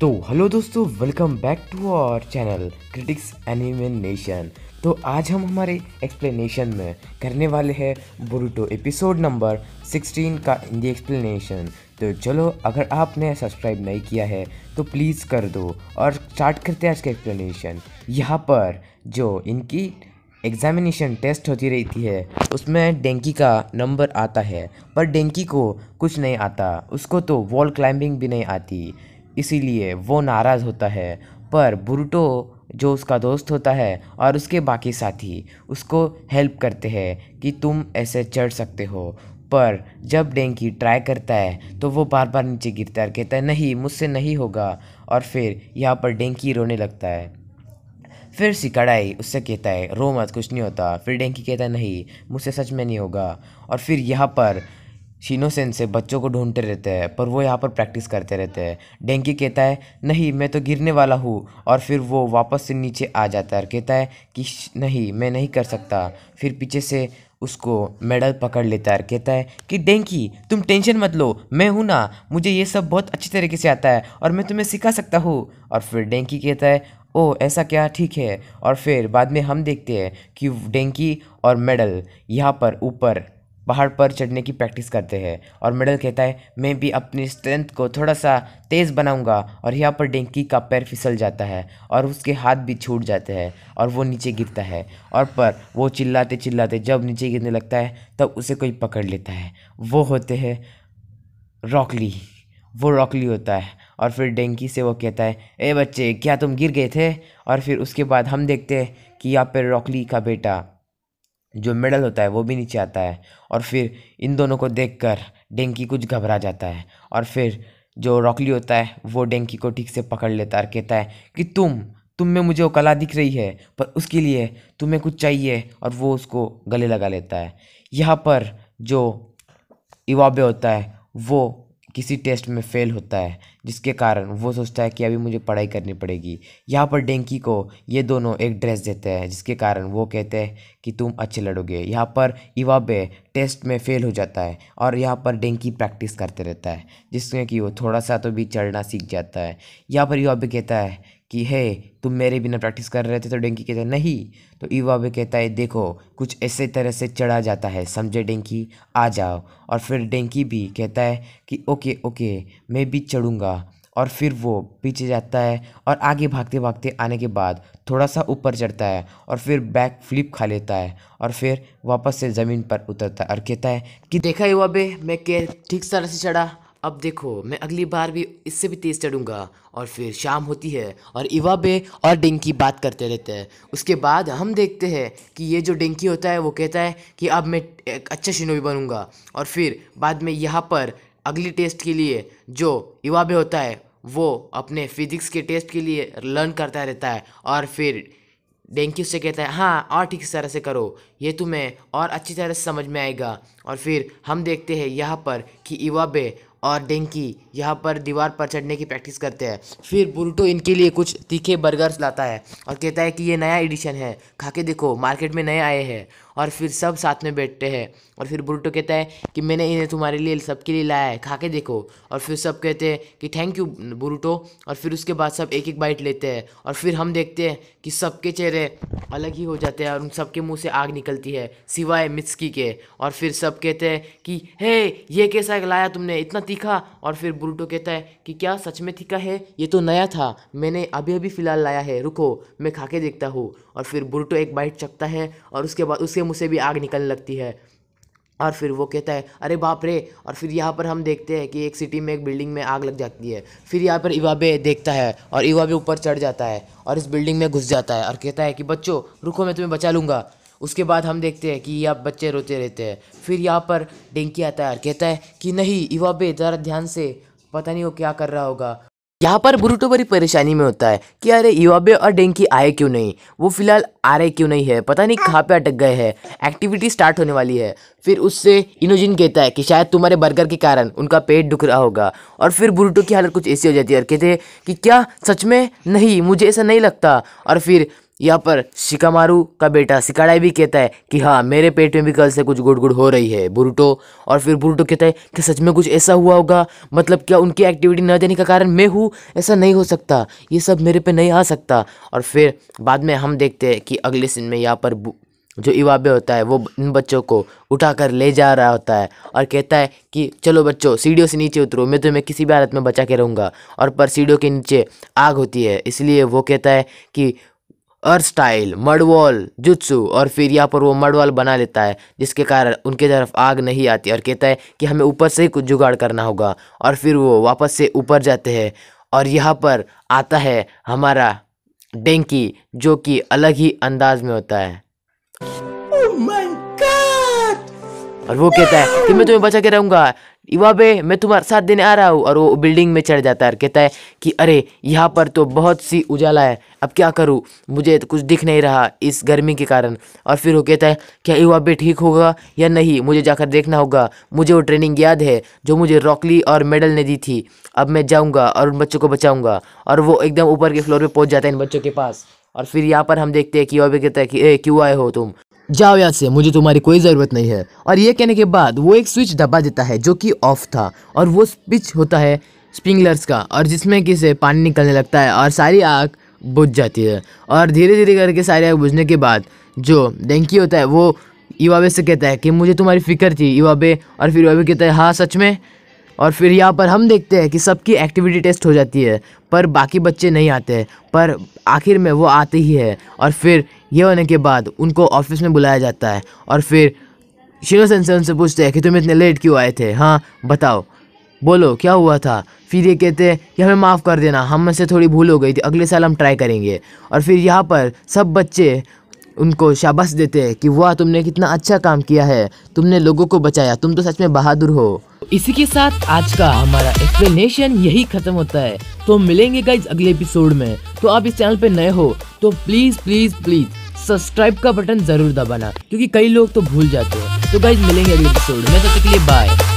तो हेलो दोस्तों welcome back to our channel critics anime nation तो आज हम हमारे एक्सप्लेनेशन में करने वाले हैं बुरुटो एपिसोड नंबर 16 का हिंदी एक्सप्लेनेशन तो चलो अगर आपने सब्सक्राइब नहीं किया है तो प्लीज़ कर दो और स्टार्ट करते हैं आज का एक्सप्लेनेशन यहाँ पर जो इनकी एग्जामिनेशन टेस्ट होती रहती है उसमें डेंकी का नंबर आता है पर डेंकी को कुछ नहीं आता उसको तो वॉल क्लाइंबिंग भी नहीं आती इसीलिए वो नाराज़ होता है पर बुरूटो जो उसका दोस्त होता है और उसके बाकी साथी उसको हेल्प करते हैं कि तुम ऐसे चढ़ सकते हो पर जब डेंकी ट्राई करता है तो वो बार बार नीचे गिरता है और कहता है नहीं मुझसे नहीं होगा और फिर यहाँ पर डेंकी रोने लगता है फिर सिकड़ाई उससे कहता है रो मत कुछ नहीं होता फिर डेंकी कहता है नहीं मुझसे सच में नहीं होगा और फिर यहाँ पर शीनो सेंसे बच्चों को ढूंढते रहते हैं पर वो यहाँ पर प्रैक्टिस करते रहते हैं डेंकी कहता है नहीं मैं तो गिरने वाला हूँ और फिर वो वापस से नीचे आ जाता है और कहता है कि नहीं मैं नहीं कर सकता फिर पीछे से उसको मेडल पकड़ लेता है और कहता है कि डेंकी तुम टेंशन मत लो मैं हूँ ना मुझे ये सब बहुत अच्छी तरीके से आता है और मैं तुम्हें सिखा सकता हूँ और फिर डेंकी कहता है ओ ऐसा क्या ठीक है और फिर बाद में हम देखते हैं कि डेंकी और मेडल यहाँ पर ऊपर पहाड़ पर चढ़ने की प्रैक्टिस करते हैं और मिडल कहता है मैं भी अपनी स्ट्रेंथ को थोड़ा सा तेज़ बनाऊंगा और यहाँ पर डेंकी का पैर फिसल जाता है और उसके हाथ भी छूट जाते हैं और वो नीचे गिरता है और पर वो चिल्लाते चिल्लाते जब नीचे गिरने लगता है तब उसे कोई पकड़ लेता है वो होते हैं रॉकली वो रॉकली होता है और फिर डेंकी से वो कहता है ए बच्चे क्या तुम गिर गए थे और फिर उसके बाद हम देखते हैं कि यहाँ पर रॉकली का बेटा जो मेडल होता है वो भी नीचे आता है और फिर इन दोनों को देख कर डेंकी कुछ घबरा जाता है और फिर जो रॉकली होता है वो डेंकी को ठीक से पकड़ लेता है और कहता है कि तुम तुम में मुझे वो कला दिख रही है पर उसके लिए तुम्हें कुछ चाहिए और वो उसको गले लगा लेता है यहाँ पर जो इवाबे होता है वो किसी टेस्ट में फेल होता है जिसके कारण वो सोचता है कि अभी मुझे पढ़ाई करनी पड़ेगी यहाँ पर डेंकी को ये दोनों एक ड्रेस देते हैं जिसके कारण वो कहते हैं कि तुम अच्छे लड़ोगे यहाँ पर इवाबे टेस्ट में फेल हो जाता है और यहाँ पर डेंकी प्रैक्टिस करते रहता है जिसमें कि वो थोड़ा सा तो भी चढ़ना सीख जाता है यहाँ पर इवाबे कहता है कि हे तुम मेरे बिना प्रैक्टिस कर रहे थे तो डेंकी कहता है नहीं तो युवा भी कहता है देखो कुछ ऐसे तरह से चढ़ा जाता है समझे डेंकी आ जाओ और फिर डेंकी भी कहता है कि ओके ओके मैं भी चढ़ूँगा और फिर वो पीछे जाता है और आगे भागते भागते आने के बाद थोड़ा सा ऊपर चढ़ता है और फिर बैक फ्लिप खा लेता है और फिर वापस से ज़मीन पर उतरता है और कहता है कि देखा युवा बे मैं के ठीक तरह से चढ़ा अब देखो मैं अगली बार भी इससे भी तेज़ चढ़ूँगा और फिर शाम होती है और इवाबे बे और डेंकी बात करते रहते हैं उसके बाद हम देखते हैं कि ये जो डेंकी होता है वो कहता है कि अब मैं एक अच्छा शिनोबी बनूँगा और फिर बाद में यहाँ पर अगली टेस्ट के लिए जो इवाबे होता है वो अपने फिजिक्स के टेस्ट के लिए लर्न करता रहता है और फिर डेंकी उससे कहता है हाँ और ठीक तरह से करो ये तुम्हें और अच्छी तरह से समझ में आएगा और फिर हम देखते हैं यहाँ पर कि इवाबे और डेंकी यहाँ पर दीवार पर चढ़ने की प्रैक्टिस करते हैं फिर बुरूटो इनके लिए कुछ तीखे बर्गर्स लाता है और कहता है कि ये नया एडिशन है खा के देखो मार्केट में नए आए हैं और फिर सब साथ में बैठते हैं और फिर बुरूटो कहता है कि मैंने इन्हें तुम्हारे लिए सबके लिए लाया है खा के देखो और फिर सब कहते हैं कि थैंक यू बुरूटो और फिर उसके बाद सब एक एक बाइट लेते हैं और फिर हम देखते हैं कि सबके चेहरे अलग ही हो जाते हैं और उन सबके मुँह से आग निकलती है सिवाय मिस्की के और फिर सब कहते हैं कि हे ये कैसा लाया तुमने इतना तीखा और फिर बुरूटो कहता है कि क्या सच में तीखा है ये तो नया था मैंने अभी अभी फ़िलहाल लाया है रुको मैं खा के देखता हूँ और फिर बुरूटो एक बाइट चखता है और उसके बाद उसके मुँह से भी आग निकलने लगती है और फिर वो कहता है अरे बाप रे और फिर यहाँ पर हम देखते हैं कि एक सिटी में एक बिल्डिंग में आग लग जाती है फिर यहाँ पर इवाबे देखता है और इवाबे ऊपर चढ़ जाता है और इस बिल्डिंग में घुस जाता है और कहता है कि बच्चों रुको मैं तुम्हें बचा लूँगा उसके बाद हम देखते हैं कि यहाँ बच्चे रोते रहते हैं फिर यहाँ पर डेंकी आता है और कहता है कि नहीं इवाबे ज़रा ध्यान से पता नहीं वो क्या कर रहा होगा यहाँ पर बुरुटो तो बड़ी परेशानी में होता है कि अरे युवाबे और डेंकी आए क्यों नहीं वो फिलहाल आ रहे क्यों नहीं है पता नहीं कहाँ पे अटक गए हैं एक्टिविटी स्टार्ट होने वाली है फिर उससे इनोजिन कहता है कि शायद तुम्हारे बर्गर के कारण उनका पेट दुख रहा होगा और फिर बुरुटो की हालत कुछ ऐसी हो जाती है और कहते हैं कि क्या सच में नहीं मुझे ऐसा नहीं लगता और फिर यहाँ पर शिकामारू का बेटा शिकाड़ाई भी कहता है कि हाँ मेरे पेट में भी कल से कुछ गुड़ गुड़ हो रही है बुरुटो और फिर बुरुटो कहता है कि सच में कुछ ऐसा हुआ होगा मतलब क्या उनकी एक्टिविटी न देने का कारण मैं हूँ ऐसा नहीं हो सकता ये सब मेरे पे नहीं आ सकता और फिर बाद में हम देखते हैं कि अगले सीन में यहाँ पर जो इवाबे होता है वो इन बच्चों को उठा कर ले जा रहा होता है और कहता है कि चलो बच्चों सीढ़ियों से नीचे उतरो मैं तुम्हें किसी भी हालत में बचा के रहूँगा और पर सीढ़ियों के नीचे आग होती है इसलिए वो कहता है कि और स्टाइल मडवॉल जुत्सु और फिर यहाँ पर वो मडवॉल बना लेता है जिसके कारण उनके तरफ आग नहीं आती और कहता है कि हमें ऊपर से ही कुछ जुगाड़ करना होगा और फिर वो वापस से ऊपर जाते हैं और यहाँ पर आता है हमारा डेंकी जो कि अलग ही अंदाज में होता है और वो कहता है कि मैं तुम्हें बचा के रहूँगा इवा पे मैं तुम्हारे साथ देने आ रहा हूँ और वो बिल्डिंग में चढ़ जाता है और कहता है कि अरे यहाँ पर तो बहुत सी उजाला है अब क्या करूँ मुझे तो कुछ दिख नहीं रहा इस गर्मी के कारण और फिर वो कहता है क्या इवाबे ठीक होगा या नहीं मुझे जाकर देखना होगा मुझे वो ट्रेनिंग याद है जो मुझे रॉकली और मेडल ने दी थी अब मैं जाऊँगा और उन बच्चों को बचाऊँगा और वो एकदम ऊपर के फ्लोर पर पहुँच जाता है इन बच्चों के पास और फिर यहाँ पर हम देखते हैं कि वह भी कहता है कि ए क्यों आए हो तुम जाओ यहाँ से मुझे तुम्हारी कोई ज़रूरत नहीं है और ये कहने के बाद वो एक स्विच दबा देता है जो कि ऑफ था और वो स्विच होता है स्प्रिंगलर्स का और जिसमें कि से पानी निकलने लगता है और सारी आग बुझ जाती है और धीरे धीरे करके सारी आग बुझने के बाद जो डेंकी होता है वो युवाबे से कहता है कि मुझे तुम्हारी फ़िक्र थी युवाबे और फिर युवाबे कहता है हाँ सच में और फिर यहाँ पर हम देखते हैं कि सबकी एक्टिविटी टेस्ट हो जाती है पर बाकी बच्चे नहीं आते पर आखिर में वो आते ही है और फिर ये होने के बाद उनको ऑफिस में बुलाया जाता है और फिर शिनो से उनसे पूछते हैं कि तुम इतने लेट क्यों आए थे हाँ बताओ बोलो क्या हुआ था फिर ये कहते हैं कि हमें माफ़ कर देना हम से थोड़ी भूल हो गई थी अगले साल हम ट्राई करेंगे और फिर यहाँ पर सब बच्चे उनको शाबाश देते हैं कि वाह तुमने कितना अच्छा काम किया है तुमने लोगों को बचाया तुम तो सच में बहादुर हो इसी के साथ आज का हमारा एक्सप्लेनेशन यही खत्म होता है तो मिलेंगे गाइज अगले एपिसोड में तो आप इस चैनल पे नए हो तो प्लीज़ प्लीज़ प्लीज़ सब्सक्राइब का बटन जरूर दबाना क्योंकि कई लोग तो भूल जाते हैं तो गाइज मिलेंगे अगले एपिसोड में तो के लिए बाय